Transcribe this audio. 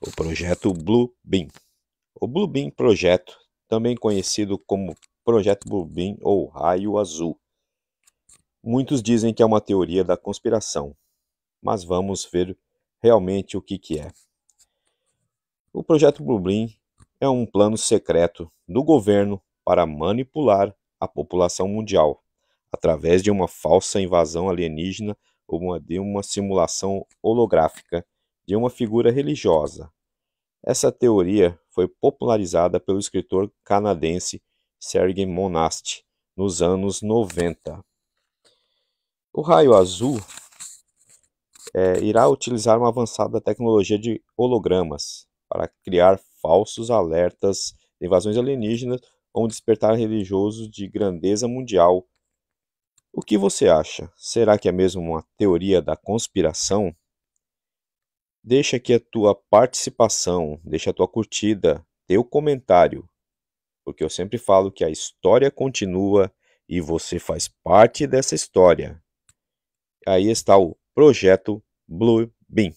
o projeto Bluebeam. O Bluebeam Projeto, também conhecido como Projeto Bluebeam ou Raio Azul. Muitos dizem que é uma teoria da conspiração, mas vamos ver realmente o que, que é. O Projeto Bluebeam é um plano secreto do governo para manipular a população mundial através de uma falsa invasão alienígena ou de uma simulação holográfica de uma figura religiosa. Essa teoria foi popularizada pelo escritor canadense Sergei Monast nos anos 90. O raio azul é, irá utilizar uma avançada tecnologia de hologramas para criar falsos alertas de invasões alienígenas ou um despertar religioso de grandeza mundial. O que você acha? Será que é mesmo uma teoria da conspiração? Deixa aqui a tua participação, deixa a tua curtida, teu comentário, porque eu sempre falo que a história continua e você faz parte dessa história. Aí está o projeto Blue Bean.